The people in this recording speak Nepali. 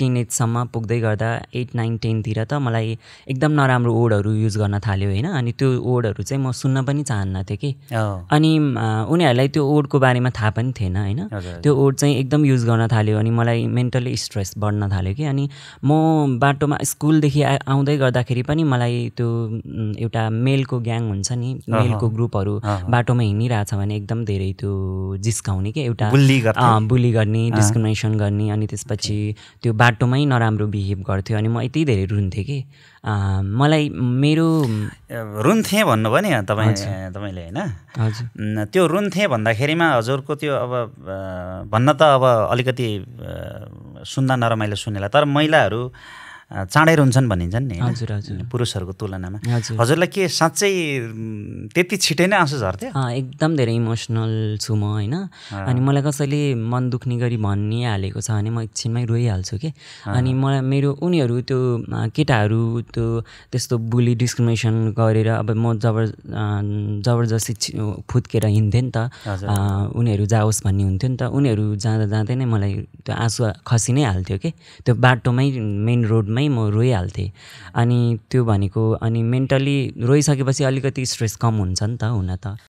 टिन एजसम्म पुग्दै गर्दा एट नाइन टेनतिर त मलाई एकदम नराम्रो ओडहरू युज गर्न थाल्यो होइन अनि त्यो ओडहरू चाहिँ म सुन्न पनि चाहन्न थिएँ कि अनि उनीहरूलाई त्यो ओडको बारेमा थाहा पनि थिएन होइन त्यो ओड चाहिँ एकदम युज गर्न थाल्यो अनि मलाई मेन्टली स्ट्रेस बढ्न थाल्यो कि अनि म बाटोमा स्कुलदेखि आउँदै गर्दाखेरि पनि मलाई त्यो एउटा मेलको ग्याङ हुन्छ नि मेलको ग्रुपहरू बाटोमा हिँडिरहेछ भने एकदम धेरै त्यो जिस्काउने कि एउटा बुली गर्ने डिस्क्रिमिनेसन गर्ने अनि त्यसपछि त्यो बाटोमै नराम्रो बिहेभ गर्थ्यो अनि म यति धेरै रुन्थेँ कि मलाई मेरो रुन्थेँ भन्नुभयो नि तपाईँ तपाईँले होइन त्यो रुन्थेँ भन्दाखेरिमा हजुरको त्यो अब भन्न त अब अलिकति सुन्दा नरमाइलो सुनेला तर महिलाहरू चाँडै रुन्छन् भनिन्छन् नि हजुर हजुर पुरुषहरूको तुलनामा हजुरलाई के साँच्चै त्यति छिटै नै आँसु झर्थ्यो एकदम धेरै इमोसनल छु म होइन अनि मलाई कसैले मन दुख्ने गरी भनिहालेको छ भने म एकछिनमै रोइहाल्छु कि अनि मलाई मेरो उनीहरू त्यो केटाहरू त्यो त्यस्तो बुली डिस्क्रिमिनेसन गरेर अब म जबर जबरजस्ती फुत्केर हिँड्थेँ नि त उनीहरू जाओस् भन्ने हुन्थ्यो नि त उनीहरू जाँदा जाँदै नै मलाई त्यो आँसु खसि नै हाल्थ्यो कि त्यो बाटोमै मेन रोडमा टाइममै म रोइहाल्थेँ अनि त्यो भनेको अनि मेन्टली रोइसकेपछि अलिकति स्ट्रेस कम हुन्छ नि त हुन त